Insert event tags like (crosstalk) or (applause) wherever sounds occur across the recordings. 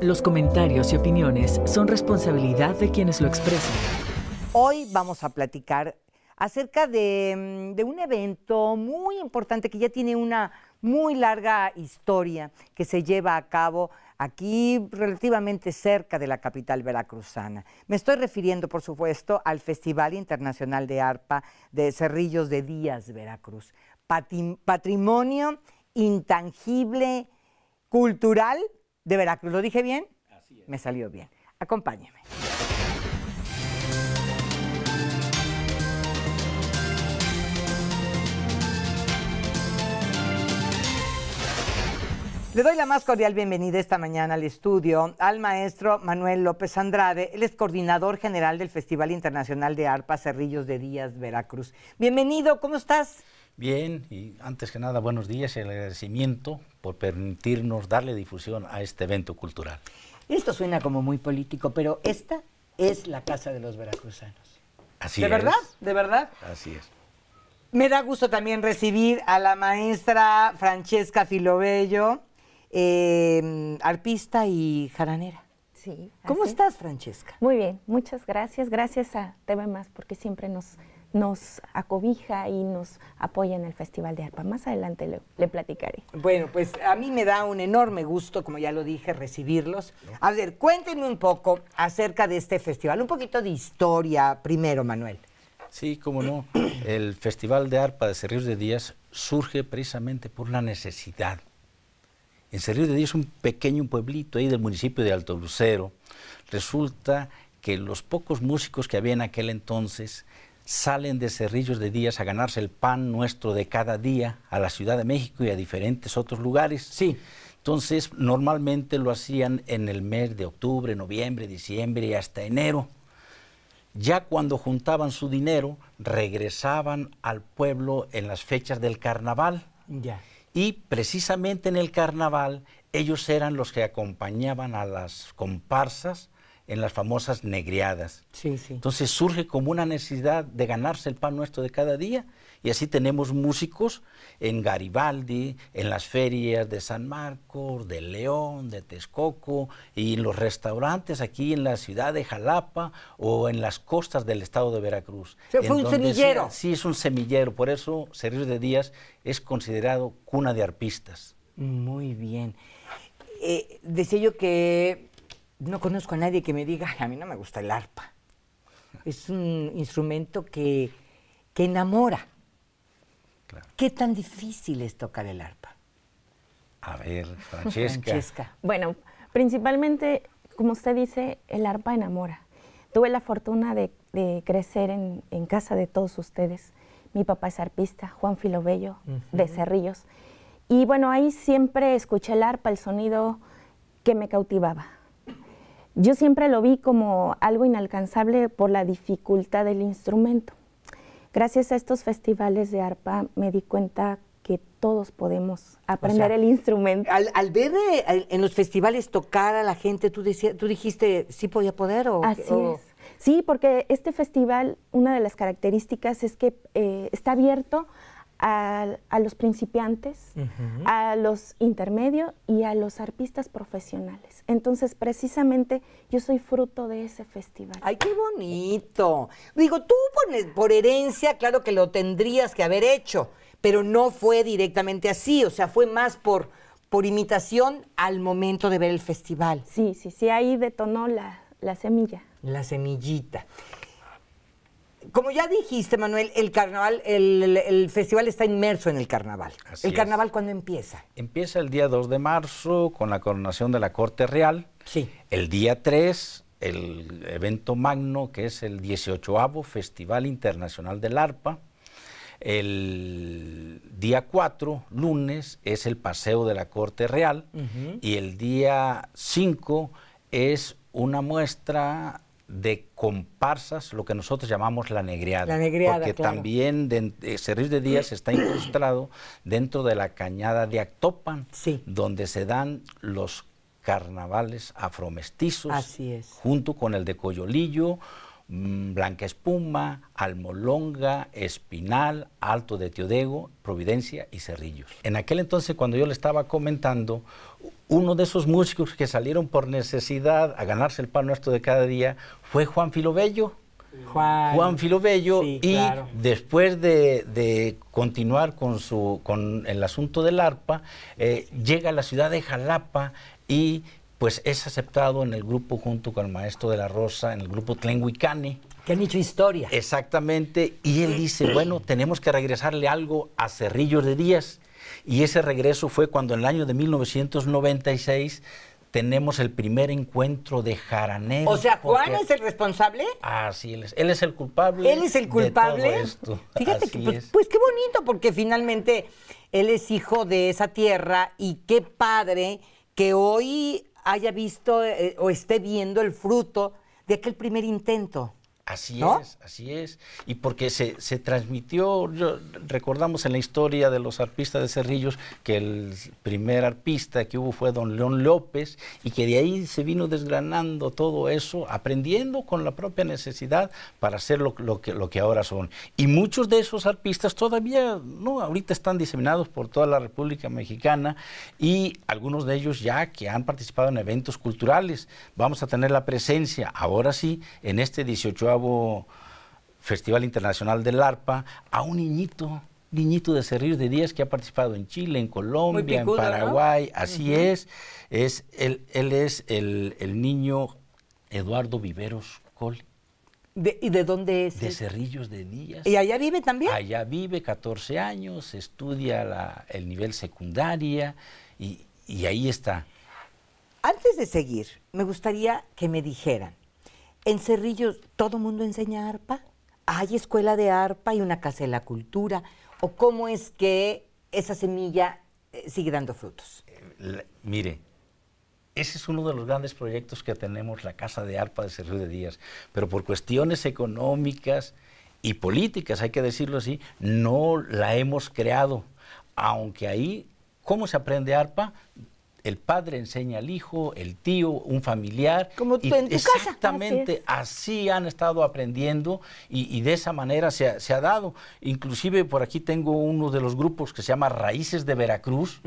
Los comentarios y opiniones son responsabilidad de quienes lo expresan. Hoy vamos a platicar acerca mm, de, un evento muy importante que ya tiene una muy larga historia que se lleva a cabo aquí relativamente cerca de la capital veracruzana. Me estoy refiriendo, por supuesto, al Festival Internacional de Arpa de Cerrillos de Díaz, Veracruz. patrimonio intangible, cultural de Veracruz. ¿Lo dije bien? Así Me salió bien. Acompáñeme. Le doy la más cordial bienvenida esta mañana al estudio al maestro Manuel López Andrade, el es coordinador general del Festival Internacional de Arpa Cerrillos de Díaz, Veracruz. Bienvenido, ¿cómo estás? Bien, y antes que nada, buenos días y el agradecimiento por permitirnos darle difusión a este evento cultural. Esto suena como muy político, pero esta es la casa de los veracruzanos. Así es. ¿De verdad? ¿De verdad? Así es. Me da gusto también recibir a la maestra Francesca Filobello, eh, arpista y jaranera. Sí. ¿Cómo estás, Francesca? Muy bien, muchas gracias. Gracias a TV Más porque siempre nos nos acobija y nos apoya en el Festival de Arpa. Más adelante le, platicaré. Bueno, pues a mí me da un enorme gusto, como ya lo dije, recibirlos. A ver, cuéntenme un poco acerca de este festival, un poquito de historia primero, Manuel. Sí, cómo no. El Festival de Arpa de Cerrillos de Díaz surge precisamente por la necesidad. En Cerrillos de Díaz, un pequeño pueblito ahí del municipio de Alto Lucero, resulta que los pocos músicos que había en aquel entonces salen de Cerrillos de días a ganarse el pan nuestro de cada día a la Ciudad de México y a diferentes otros lugares. Sí. Entonces, normalmente lo hacían en el mes de octubre, noviembre, diciembre y hasta enero. Ya cuando juntaban su dinero, regresaban al pueblo en las fechas del carnaval. Y precisamente en el carnaval, ellos eran los que acompañaban a las comparsas en las famosas negriadas. Entonces surge como una necesidad de ganarse el pan nuestro de cada día y así tenemos músicos en Garibaldi, en las ferias de San Marcos, de León, de Texcoco y en los restaurantes aquí en la ciudad de Jalapa o en las costas del estado de Veracruz. fue un semillero. Sí, es un semillero, por eso Servir de Díaz es considerado cuna de arpistas. Muy bien. Eh, decía yo que no conozco a nadie que me diga, a mí no me gusta el arpa. Es un instrumento que, enamora. ¿Qué tan difícil es tocar el arpa? A ver, (laughs) Francesca. Bueno, principalmente, como usted dice, el arpa enamora. Tuve la fortuna de, crecer en, casa de todos ustedes. Mi papá es arpista, Juan Filobello, de Cerrillos. Y bueno, ahí siempre escuché el arpa, el sonido que me cautivaba yo siempre lo vi como algo inalcanzable por la dificultad del instrumento. Gracias a estos festivales de arpa me di cuenta que todos podemos aprender el instrumento. Al, ver eh, en los festivales tocar a la gente, tú, tú dijiste, ¿sí podía poder? O, Así es. Sí, porque este festival, una de las características es que eh, está abierto a, los principiantes, a los intermedios y a los arpistas profesionales. Entonces, precisamente yo soy fruto de ese festival. ¡Ay, qué bonito! Digo, tú por, por herencia, claro que lo tendrías que haber hecho, pero no fue directamente así, o sea, fue más por, por imitación al momento de ver el festival. Sí, sí, sí, ahí detonó la, la semilla. La semillita como ya dijiste, Manuel, el carnaval, el, festival está inmerso en el carnaval. ¿El carnaval cuándo empieza? Empieza el día 2 de marzo con la coronación de la Corte Real. Sí. El día 3, el evento magno, que es el 18 Festival Internacional del ARPA. El día 4, lunes, es el paseo de la Corte Real. Y el día 5 es una muestra de comparsas, lo que nosotros llamamos la negriada. La porque también de, eh, de Díaz está incrustado dentro de la cañada de Actopan, donde se dan los carnavales afromestizos, junto con el de Coyolillo, Mm, Blanca Espuma, Almolonga, Espinal, Alto de Teodego, Providencia y Cerrillos. En aquel entonces, cuando yo le estaba comentando, uno de esos músicos que salieron por necesidad a ganarse el pan nuestro de cada día fue Juan Filobello. Juan, Filobello y después de, continuar con, su, con el asunto del arpa, eh, llega a la ciudad de Jalapa y pues es aceptado en el grupo junto con el maestro de la Rosa, en el grupo Tlenguicane. Que han hecho historia. Exactamente, y él dice, bueno, tenemos que regresarle algo a Cerrillos de Díaz. Y ese regreso fue cuando en el año de 1996 tenemos el primer encuentro de jaranero. O sea, Juan es el responsable. ah, es. Él es el culpable. Él es el culpable. Fíjate que, pues, pues, qué bonito, porque finalmente él es hijo de esa tierra y qué padre que hoy haya visto eh, o esté viendo el fruto de aquel primer intento. Así es, así es. Y porque se, transmitió, recordamos en la historia de los arpistas de Cerrillos que el primer arpista que hubo fue don León López y que de ahí se vino desgranando todo eso, aprendiendo con la propia necesidad para hacer lo, que, lo que ahora son. Y muchos de esos arpistas todavía, no, ahorita están diseminados por toda la República Mexicana y algunos de ellos ya que han participado en eventos culturales. Vamos a tener la presencia, ahora sí, en este 18 Festival Internacional del ARPA a un niñito, niñito de Cerrillos de Díaz que ha participado en Chile, en Colombia, en Paraguay, así es. es él, él es el, niño Eduardo Viveros Cole. ¿Y de dónde es? De Cerrillos de Díaz. ¿Y allá vive también? Allá vive, 14 años, estudia el nivel secundaria y ahí está. Antes de seguir, me gustaría que me dijeran, en Cerrillos, ¿todo mundo enseña arpa? ¿Hay escuela de arpa y una casa de la cultura? ¿O cómo es que esa semilla eh, sigue dando frutos? Eh, mire, ese es uno de los grandes proyectos que tenemos, la Casa de Arpa de Cerrillos de Díaz. Pero por cuestiones económicas y políticas, hay que decirlo así, no la hemos creado. Aunque ahí, ¿cómo se aprende arpa? el padre enseña al hijo, el tío, un familiar. Como exactamente Así, han estado aprendiendo y, de esa manera se ha, dado. Inclusive por aquí tengo uno de los grupos que se llama Raíces de Veracruz.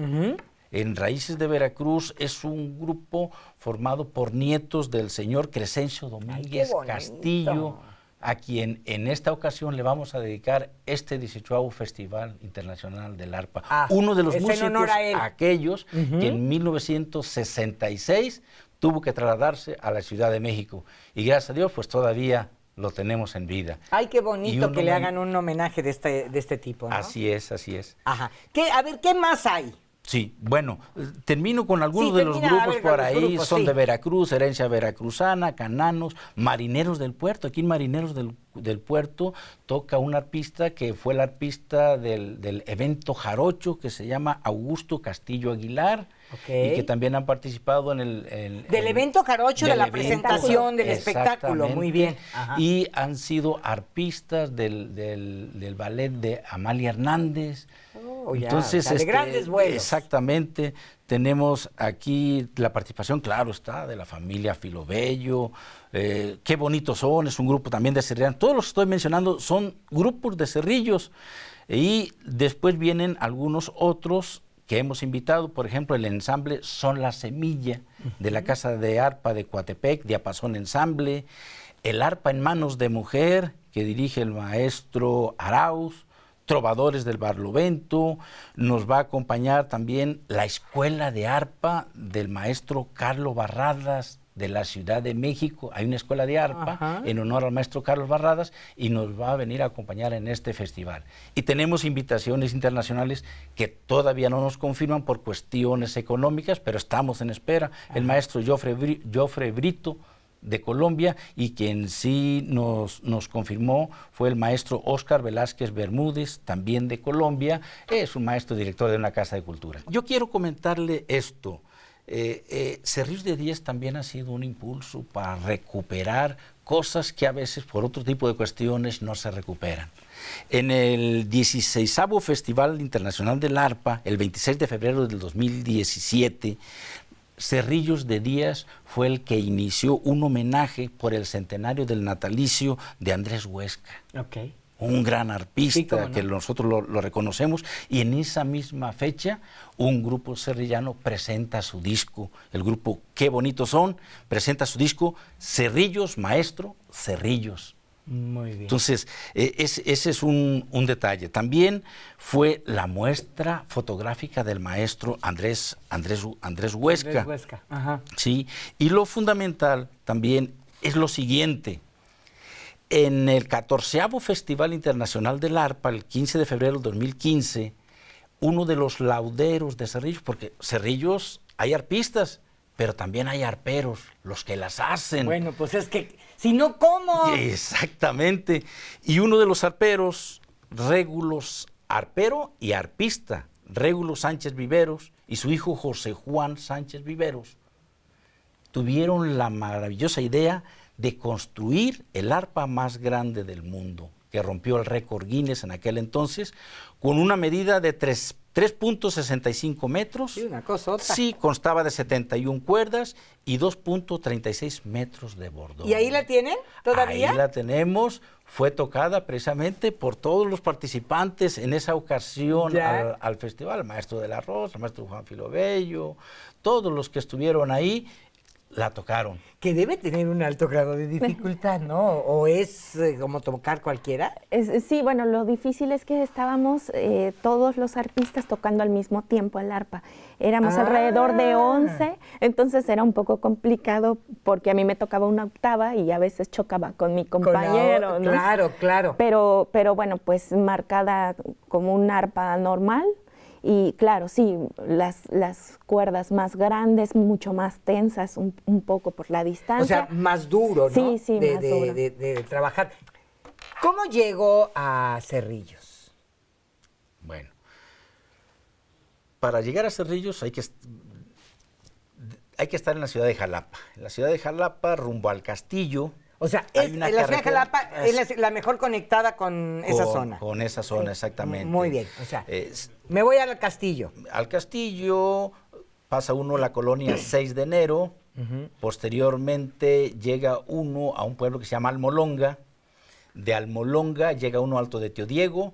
En Raíces de Veracruz es un grupo formado por nietos del señor Crescencio Domínguez Castillo a quien en esta ocasión le vamos a dedicar este 18 Festival Internacional del Arpa. Ah, Uno de los músicos, aquellos que en 1966 tuvo que trasladarse a la Ciudad de México. Y gracias a Dios, pues todavía lo tenemos en vida. Ay, qué bonito que le hagan un homenaje de este, de este tipo. Así es, así es. Ajá. a ver, ¿qué más hay? Sí, bueno, termino con algunos de los grupos por ahí, son de Veracruz, Herencia Veracruzana, Cananos, Marineros del Puerto. Aquí en Marineros del, Puerto toca una arpista que fue la arpista del, del evento Jarocho, que se llama Augusto Castillo Aguilar. y que también han participado en el... del evento Jarocho, de la presentación del espectáculo, muy bien. Y han sido arpistas del, del, del, ballet de Amalia Hernández, oh. Entonces, este, Exactamente. Tenemos aquí la participación, claro está, de la familia Filobello. Eh, qué bonitos son, es un grupo también de cerrillos, Todos los que estoy mencionando son grupos de Cerrillos. Y después vienen algunos otros que hemos invitado, por ejemplo, el ensamble Son la Semilla, de la Casa de Arpa de Coatepec, Diapasón Ensamble, el Arpa en Manos de Mujer, que dirige el maestro Arauz, trovadores del Barlovento, nos va a acompañar también la Escuela de Arpa del maestro Carlos Barradas de la Ciudad de México. Hay una escuela de arpa en honor al maestro Carlos Barradas y nos va a venir a acompañar en este festival. Y tenemos invitaciones internacionales que todavía no nos confirman por cuestiones económicas, pero estamos en espera. El maestro Jofre Joffre Brito de Colombia y quien sí nos, confirmó fue el maestro Oscar Velázquez Bermúdez, también de Colombia, es un maestro director de una casa de cultura. Yo quiero comentarle esto. Eh, eh de diez también ha sido un impulso para recuperar cosas que a veces por otro tipo de cuestiones no se recuperan. En el 16 Festival Internacional del ARPA, el 26 de febrero del 2017, Cerrillos de Díaz fue el que inició un homenaje por el centenario del natalicio de Andrés Huesca. Un gran arpista que nosotros lo, lo, reconocemos. Y en esa misma fecha, un grupo cerrillano presenta su disco. El grupo Qué Bonitos Son presenta su disco Cerrillos, Maestro, Cerrillos. Muy bien. Entonces, e, ese es un, detalle. También fue la muestra fotográfica del maestro Andrés, Andrés, Andrés Huesca. Sí, y lo fundamental también es lo siguiente. En el 14 Festival Internacional del ARPA, el 15 de febrero del 2015, uno de los lauderos de Cerrillos, porque Cerrillos hay arpistas, pero también hay arperos, los que las hacen. Bueno, pues es que, si no, ¿cómo? Exactamente. Y uno de los arperos, Régulos Arpero y arpista, Régulo Sánchez Viveros y su hijo José Juan Sánchez Viveros, tuvieron la maravillosa idea de construir el arpa más grande del mundo, que rompió el récord Guinness en aquel entonces, con una medida de tres 3.65 metros. Sí, una cosa otra. Sí, constaba de 71 cuerdas y 2.36 metros de bordón. ¿Y ahí la tienen todavía? Ahí la tenemos. Fue tocada precisamente por todos los participantes en esa ocasión al, festival, maestro del arroz, el maestro Juan Filobello, todos los que estuvieron ahí la tocaron. Que debe tener un alto grado de dificultad, ¿no? ¿O es eh, como tocar cualquiera? sí, bueno, lo difícil es que estábamos eh, todos los artistas tocando al mismo tiempo el arpa. Éramos ah. alrededor de 11, entonces era un poco complicado porque a mí me tocaba una octava y a veces chocaba con mi compañero. Claro, claro. Pero, pero bueno, pues marcada como un arpa normal, y claro, sí, las, las cuerdas más grandes, mucho más tensas, un, un poco por la distancia. O sea, más duro, ¿no? Sí, sí, de, De, trabajar. ¿Cómo llegó a Cerrillos? Bueno, para llegar a Cerrillos hay que, hay que estar en la ciudad de Jalapa. En la ciudad de Jalapa, rumbo al castillo, o sea, es, la ciudad de Jalapa es, la, mejor conectada con, esa zona. Con esa zona, exactamente. Muy bien, o sea. Me voy al castillo. Al castillo, pasa uno la colonia 6 (clears throat) de enero, posteriormente llega uno a un pueblo que se llama Almolonga, de Almolonga llega uno a Alto de Teodiego,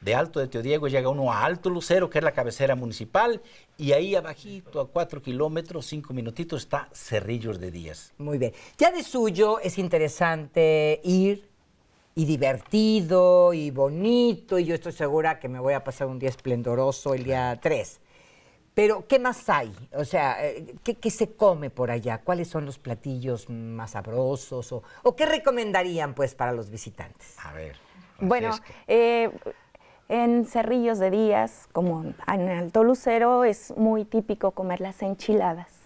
de Alto de Teodiego llega uno a Alto Lucero, que es la cabecera municipal, y ahí abajito, a cuatro kilómetros, cinco minutitos, está Cerrillos de Díaz. Muy bien. Ya de suyo es interesante ir y divertido y bonito y yo estoy segura que me voy a pasar un día esplendoroso el día 3. Pero, ¿qué más hay? O sea, eh, ¿qué, ¿qué, se come por allá? ¿Cuáles son los platillos más sabrosos? ¿O, qué recomendarían, pues, para los visitantes? A ver. Bueno, eh, en Cerrillos de Días, como en Alto Lucero, es muy típico comer las enchiladas.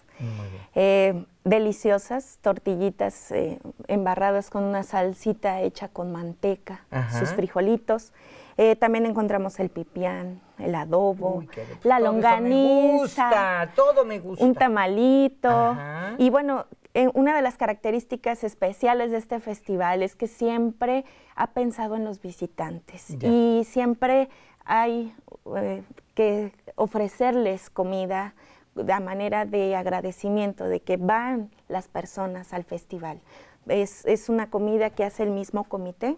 Eh, deliciosas tortillitas eh, embarradas con una salsita hecha con manteca, sus frijolitos. Eh, también encontramos el pipián, el adobo, la longaniza. Me gusta, todo me gusta. Un tamalito. Y bueno, una de las características especiales de este festival es que siempre ha pensado en los visitantes y siempre hay que ofrecerles comida, la manera de agradecimiento de que van las personas al festival. Es, una comida que hace el mismo comité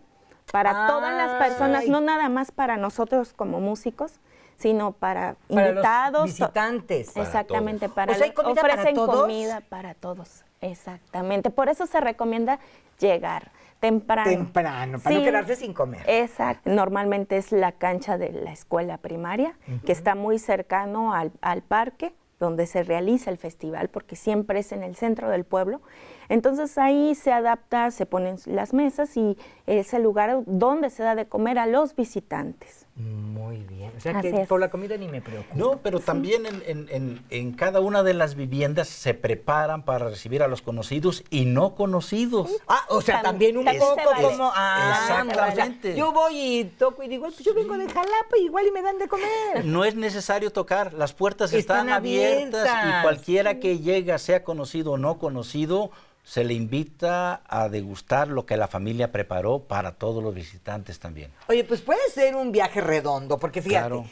para ah, todas las personas, no nada más para nosotros como músicos, sino para, para invitados, los visitantes, exactamente para, o comida para todos. comida para todos, exactamente. Por eso se recomienda llegar temprano. Temprano, para no quedarse sin comer. Exacto. Normalmente es la cancha de la escuela primaria, que está muy cercano al, al parque donde se realiza el festival, porque siempre es en el centro del pueblo, entonces ahí se adapta, se ponen las mesas y es el lugar donde se da de comer a los visitantes. Muy bien. O sea que por la comida ni me preocupo. No, pero también en, cada una de las viviendas se preparan para recibir a los conocidos y no conocidos. Ah, o sea, también, un poco como. Ah, exactamente. yo voy y toco y digo, pues yo vengo de Jalapa, igual y me dan de comer. (laughs) No es necesario tocar, las puertas están, abiertas, y cualquiera que llega, sea conocido o no conocido, se le invita a degustar lo que la familia preparó para todos los visitantes también. Oye, pues puede ser un viaje redondo, porque fíjate, claro.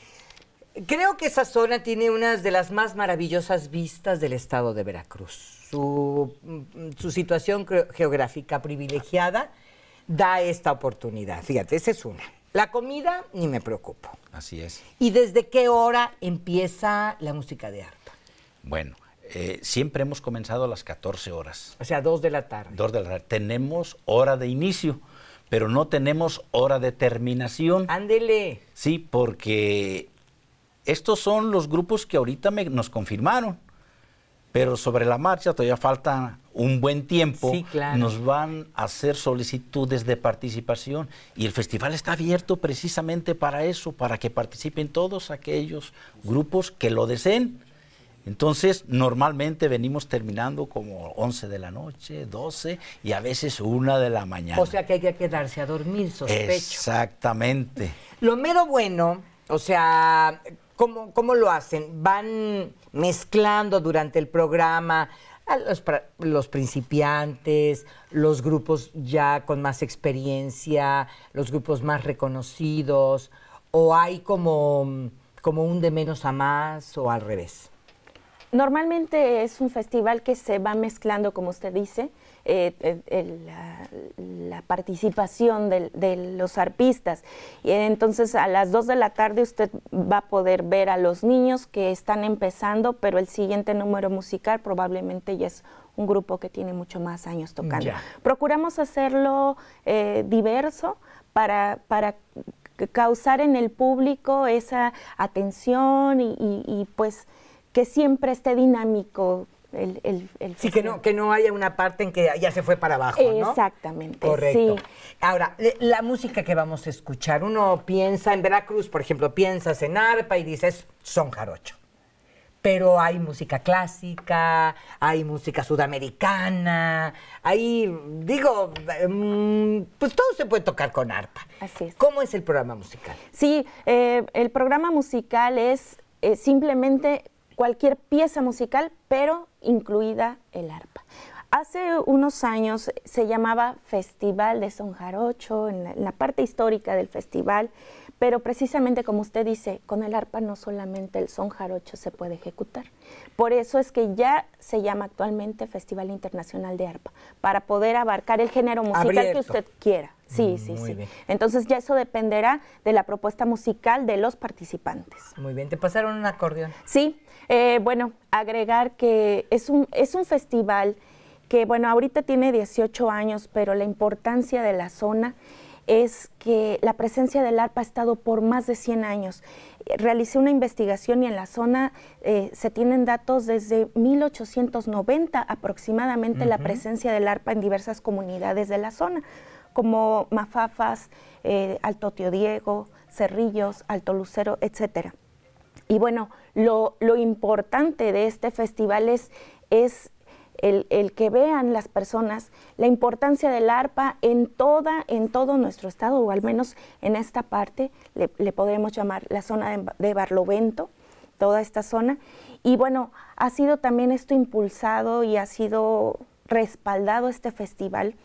creo que esa zona tiene unas de las más maravillosas vistas del estado de Veracruz. Su, mm, su situación geográfica privilegiada da esta oportunidad. Fíjate, esa es una. La comida ni me preocupo. Así es. ¿Y desde qué hora empieza la música de arpa? Bueno, eh, siempre hemos comenzado a las 14 horas. O sea, 2 de la tarde. 2 de la tarde. Tenemos hora de inicio, pero no tenemos hora de terminación. Ándele. Sí, porque estos son los grupos que ahorita nos confirmaron. Pero sobre la marcha todavía falta un buen tiempo. Sí, claro. Nos van a hacer solicitudes de participación y el festival está abierto precisamente para eso, para que participen todos aquellos grupos que lo deseen entonces, normalmente venimos terminando como 11 de la noche, 12 y a veces 1 de la mañana. O sea que hay que quedarse a dormir, sospecho. Exactamente. Lo mero bueno, o sea, ¿cómo, cómo lo hacen? ¿Van mezclando durante el programa? A los, los, principiantes, los grupos ya con más experiencia, los grupos más reconocidos, o hay como, como un de menos a más o al revés? Normalmente es un festival que se va mezclando, como usted dice, eh, eh, la, participación de, los arpistas. Y entonces a las 2 de la tarde usted va a poder ver a los niños que están empezando, pero el siguiente número musical probablemente ya es un grupo que tiene mucho más años tocando. Procuramos hacerlo eh, diverso para, para causar en el público esa atención y pues que siempre esté dinámico, el, el, sí, que no, que no haya una parte en que ya se fue para abajo, ¿no? Exactamente. Correcto. Ahora, la música que vamos a escuchar, uno piensa en Veracruz, por ejemplo, piensas en arpa y dices son jarocho. Pero hay música clásica, hay música sudamericana, hay, digo, mm, pues todo se puede tocar con arpa. Así es. ¿Cómo es el programa musical? Sí, eh, el programa musical es eh, simplemente cualquier pieza musical, pero incluida el arpa. Hace unos años se llamaba Festival de Son Jarocho, en la, parte histórica del festival, pero precisamente como usted dice, con el arpa no solamente el son jarocho se puede ejecutar. Por eso es que ya se llama actualmente Festival Internacional de Arpa, para poder abarcar el género musical que usted quiera. Sí, mm, sí, sí. Entonces ya eso dependerá de la propuesta musical de los participantes. Muy bien, ¿te pasaron un acordeón? Sí, eh, bueno, agregar que es un, es un festival que bueno, ahorita tiene 18 años, pero la importancia de la zona es que la presencia del arpa ha estado por más de 100 años. Realicé una investigación y en la zona eh, se tienen datos desde 1890 aproximadamente la presencia del arpa en diversas comunidades de la zona, como Mafafas, eh, Alto Tío Diego, Cerrillos, Alto Lucero, etcétera. Y bueno, lo, importante de este festival es, es el, que vean las personas la importancia del arpa en toda, en todo nuestro estado, o al menos en esta parte, le, le podremos llamar la zona de, Barlovento, toda esta zona. Y bueno, ha sido también esto impulsado y ha sido respaldado este festival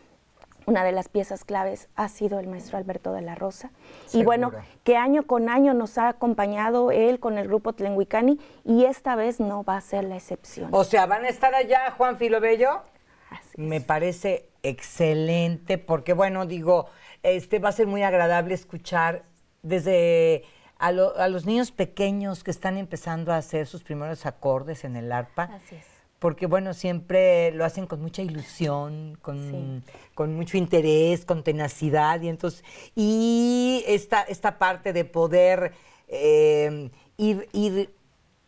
una de las piezas claves ha sido el maestro Alberto de la Rosa. Y bueno, que año con año nos ha acompañado él con el grupo Tlenguicani y esta vez no va a ser la excepción. O sea, ¿van a estar allá Juan Filobello? Me parece excelente porque, bueno, digo, este va a ser muy agradable escuchar desde a, a los niños pequeños que están empezando a hacer sus primeros acordes en el arpa. Así es porque bueno, siempre lo hacen con mucha ilusión, con, mucho interés, con tenacidad, y entonces, y esta, esta parte de poder em, ir,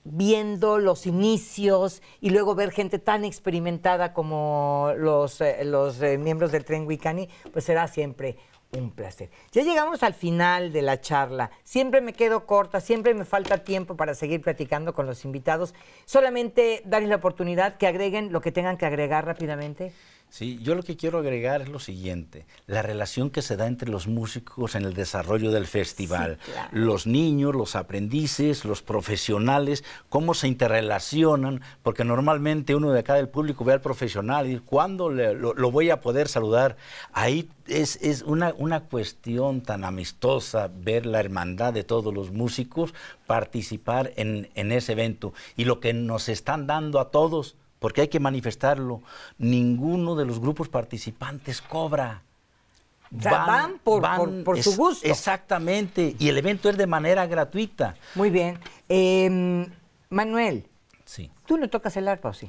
viendo los inicios y luego ver gente tan experimentada como los, eh, los eh, miembros del Tren Wicani, pues será siempre un placer. Ya llegamos al final de la charla. Siempre me quedo corta, siempre me falta tiempo para seguir platicando con los invitados. Solamente darles la oportunidad que agreguen lo que tengan que agregar rápidamente. Sí, yo lo que quiero agregar es lo siguiente, la relación que se da entre los músicos en el desarrollo del festival, los niños, los aprendices, los profesionales, cómo se interrelacionan, porque normalmente uno de acá del público ve al profesional y cuándo lo, voy a poder saludar. Ahí es, una, cuestión tan amistosa ver la hermandad de todos los músicos participar en, en ese evento y lo que nos están dando a todos porque hay que manifestarlo, ninguno de los grupos participantes cobra. van, por, su gusto. exactamente, y el evento es de manera gratuita. Muy bien. Em, Manuel, sí. ¿tú no tocas el arpa o sí?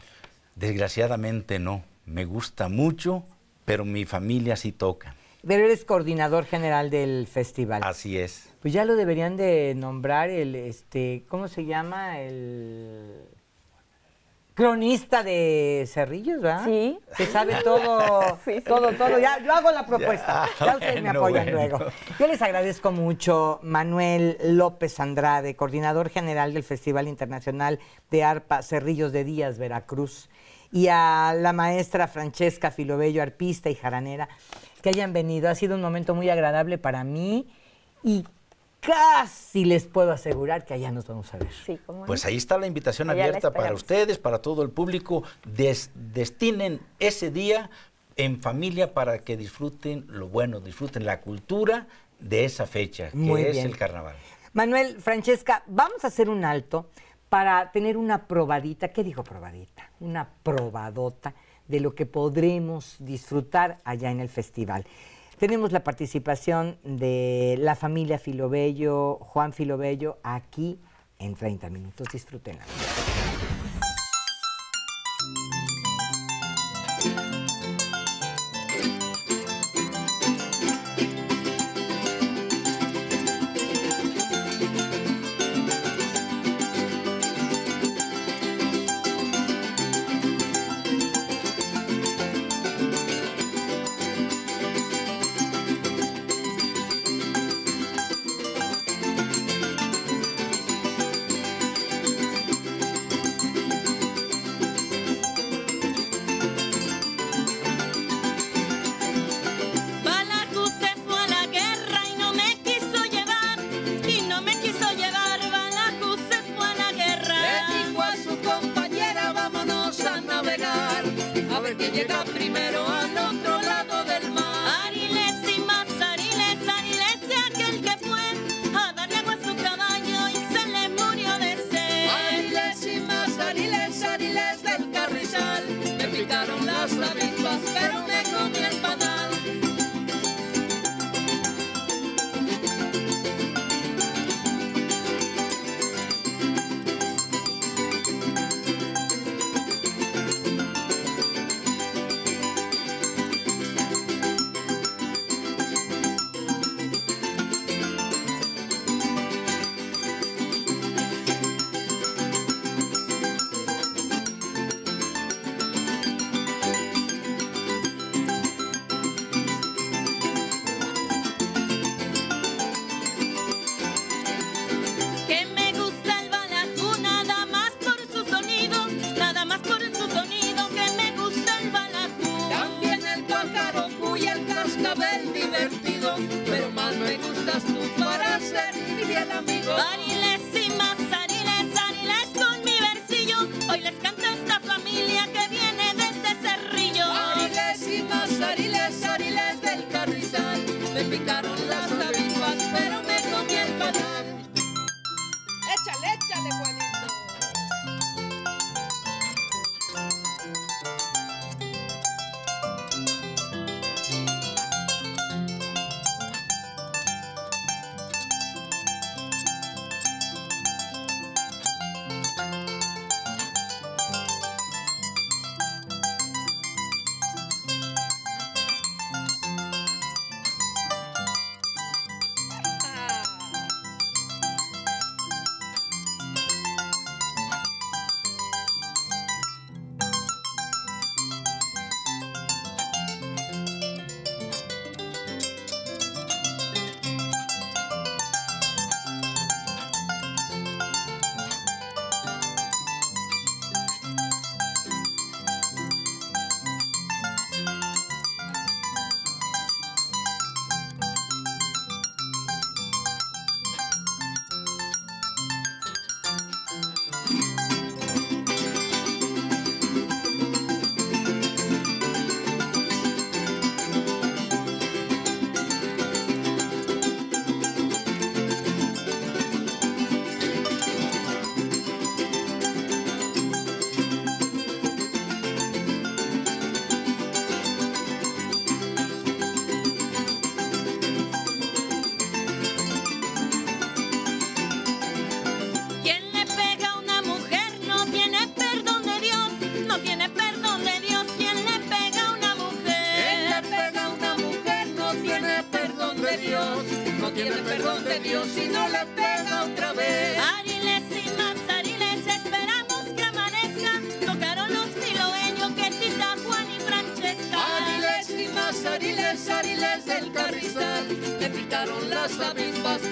Desgraciadamente no. Me gusta mucho, pero mi familia sí toca. Pero eres coordinador general del festival. Así es. Pues ya lo deberían de nombrar el, este, ¿cómo se llama? El cronista de Cerrillos, ¿verdad? Sí. Se sabe todo, (laughs) sí, todo, todo. Ya, yo hago la propuesta. Ya, ustedes me apoyan luego. Yo les agradezco mucho, Manuel López Andrade, coordinador general del Festival Internacional de Arpa Cerrillos de Díaz, Veracruz, y a la maestra Francesca Filobello, arpista y jaranera, que hayan venido. Ha sido un momento muy agradable para mí y casi les puedo asegurar que allá nos vamos a ver. pues ahí está la invitación abierta para ustedes, para todo el público. destinen ese día en familia para que disfruten lo bueno, disfruten la cultura de esa fecha, que es el carnaval. Manuel, Francesca, vamos a hacer un alto para tener una probadita, ¿qué dijo probadita? Una probadota de lo que podremos disfrutar allá en el festival. Tenemos la participación de la familia Filobello, Juan Filobello, aquí en 30 minutos. Disfrútenla.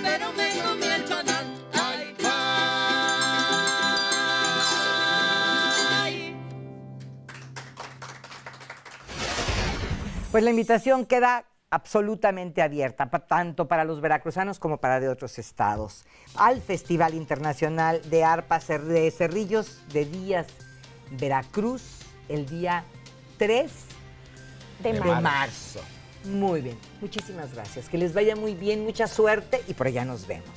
pero me Pues la invitación queda absolutamente abierta, tanto para los veracruzanos como para de otros estados, al Festival Internacional de Arpas de Cerrillos de Días Veracruz, el día 3 de, marzo. Muy bien, muchísimas gracias. Que les vaya muy bien, mucha suerte y por allá nos vemos.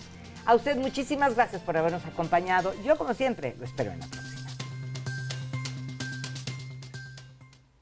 A usted muchísimas gracias por habernos acompañado. Yo como siempre lo espero en la próxima.